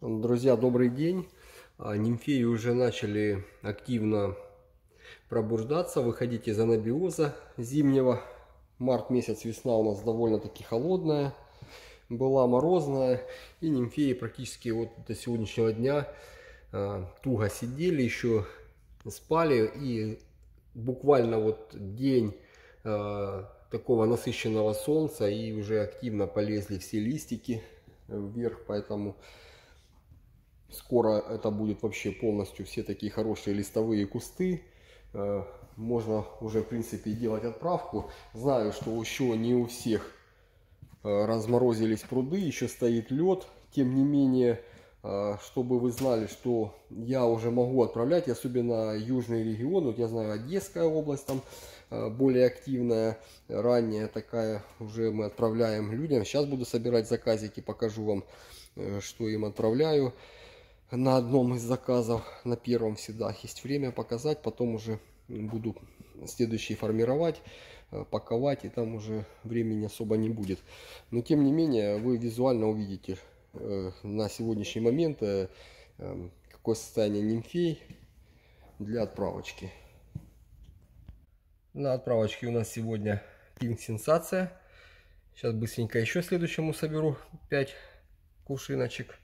Друзья, добрый день. А, нимфеи уже начали активно пробуждаться, выходить из анабиоза зимнего. Март месяц, весна у нас довольно-таки холодная, была морозная. И нимфеи практически вот до сегодняшнего дня а, туго сидели, еще спали. И буквально вот день а, такого насыщенного солнца и уже активно полезли все листики вверх, поэтому Скоро это будет вообще полностью все такие хорошие листовые кусты. Э, можно уже, в принципе, делать отправку. Знаю, что еще не у всех э, разморозились пруды, еще стоит лед. Тем не менее, э, чтобы вы знали, что я уже могу отправлять, особенно южные регионы. Вот я знаю, Одесская область там более активная, ранняя такая, уже мы отправляем людям. Сейчас буду собирать заказики, покажу вам, что им отправляю на одном из заказов, на первом всегда есть время показать, потом уже буду следующие формировать, э, паковать, и там уже времени особо не будет. Но тем не менее, вы визуально увидите э, на сегодняшний момент, э, эм, какое состояние нимфей для отправочки. На отправочке у нас сегодня пинг сенсация. Сейчас быстренько еще следующему соберу 5 кувшиночек.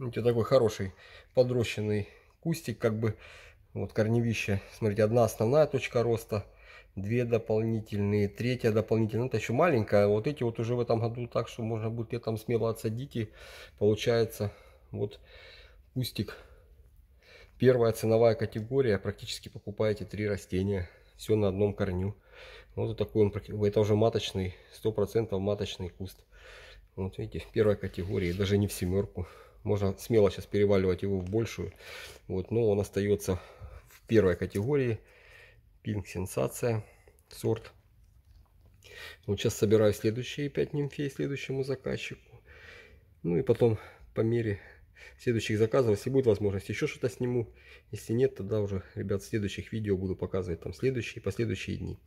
У тебя такой хороший подрощенный кустик, как бы вот корневище. Смотрите, одна основная точка роста, две дополнительные, третья дополнительная. Ну, это еще маленькая. Вот эти вот уже в этом году так, что можно будет летом смело отсадить. И получается вот кустик. Первая ценовая категория. Практически покупаете три растения. Все на одном корню. Ну, вот такой он. Это уже маточный, 100% маточный куст. Вот видите, первой категории, даже не в семерку. Можно смело сейчас переваливать его в большую. Вот, но он остается в первой категории. Пинг сенсация. Сорт. Вот сейчас собираю следующие 5 нимфей следующему заказчику. Ну и потом по мере следующих заказов, если будет возможность, еще что-то сниму. Если нет, тогда уже, ребят, в следующих видео буду показывать там следующие последующие дни.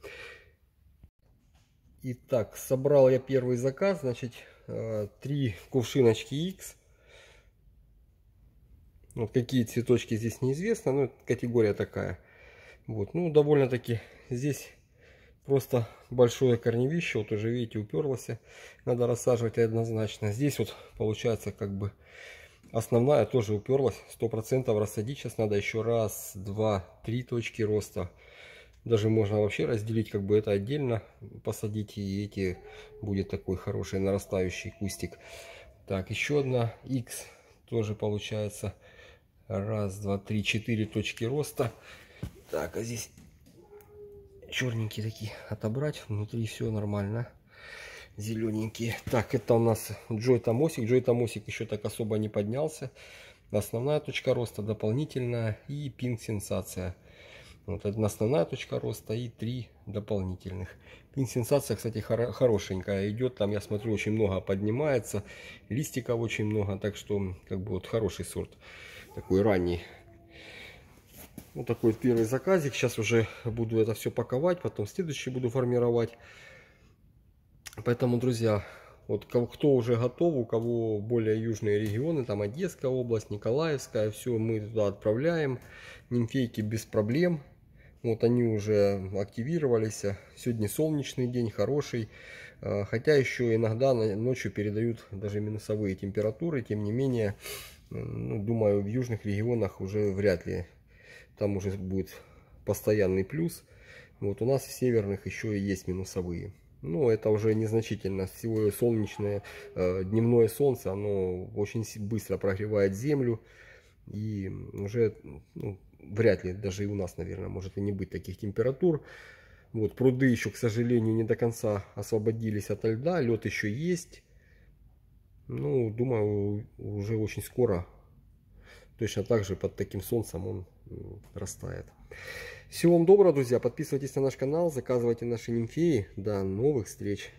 Итак, собрал я первый заказ, значит, э, три кувшиночки X вот какие цветочки здесь неизвестно, но категория такая. Вот, ну довольно-таки здесь просто большое корневище, вот уже видите, уперлось, надо рассаживать однозначно. Здесь вот получается как бы основная тоже уперлась, процентов рассадить сейчас надо еще раз, два, три точки роста. Даже можно вообще разделить, как бы это отдельно посадить, и эти будет такой хороший нарастающий кустик. Так, еще одна X тоже получается Раз, два, три, четыре точки роста. Так, а здесь черненькие такие отобрать. Внутри все нормально. Зелененькие. Так, это у нас Джой Томосик. Джой Томосик еще так особо не поднялся. Основная точка роста дополнительная и пинг сенсация. Вот одна основная точка роста и три дополнительных. Пин-сенсация, кстати, хор хорошенькая идет. Там, я смотрю, очень много поднимается. Листиков очень много. Так что, как бы, вот хороший сорт такой ранний. Вот такой первый заказик. Сейчас уже буду это все паковать, потом следующий буду формировать. Поэтому, друзья, вот кто уже готов, у кого более южные регионы, там Одесская область, Николаевская, все мы туда отправляем. Нимфейки без проблем. Вот они уже активировались. Сегодня солнечный день, хороший. Э, хотя еще иногда ночью передают даже минусовые температуры, тем не менее, ну, думаю, в южных регионах уже вряд ли там уже будет постоянный плюс. Вот у нас в северных еще и есть минусовые. Но ну, это уже незначительно. Всего солнечное, э, дневное солнце, оно очень быстро прогревает землю. И уже ну, вряд ли, даже и у нас, наверное, может и не быть таких температур. Вот, пруды еще, к сожалению, не до конца освободились от льда. Лед еще есть. Ну, думаю, уже очень скоро, точно так же под таким солнцем он растает. Всего вам доброго, друзья. Подписывайтесь на наш канал, заказывайте наши нимфеи. До новых встреч!